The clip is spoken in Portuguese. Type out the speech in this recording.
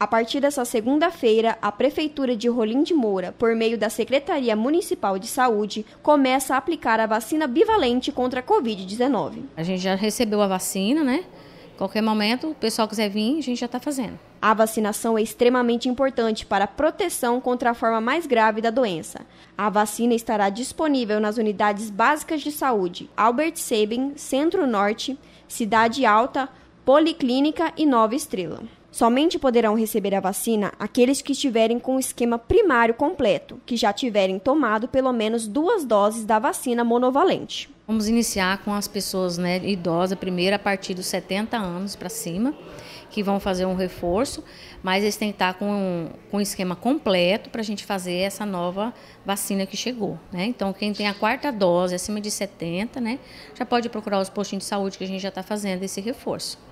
A partir dessa segunda-feira, a Prefeitura de Rolim de Moura, por meio da Secretaria Municipal de Saúde, começa a aplicar a vacina bivalente contra a Covid-19. A gente já recebeu a vacina, né? Qualquer momento, o pessoal quiser vir, a gente já está fazendo. A vacinação é extremamente importante para a proteção contra a forma mais grave da doença. A vacina estará disponível nas unidades básicas de saúde Albert Sabin, Centro Norte, Cidade Alta, Policlínica e Nova Estrela. Somente poderão receber a vacina aqueles que estiverem com o esquema primário completo, que já tiverem tomado pelo menos duas doses da vacina monovalente. Vamos iniciar com as pessoas né, idosas, primeiro a partir dos 70 anos para cima, que vão fazer um reforço, mas eles têm que estar com, o um esquema completo para a gente fazer essa nova vacina que chegou. Né? Então, quem tem a quarta dose acima de 70, né, já pode procurar os postinhos de saúde que a gente já está fazendo esse reforço.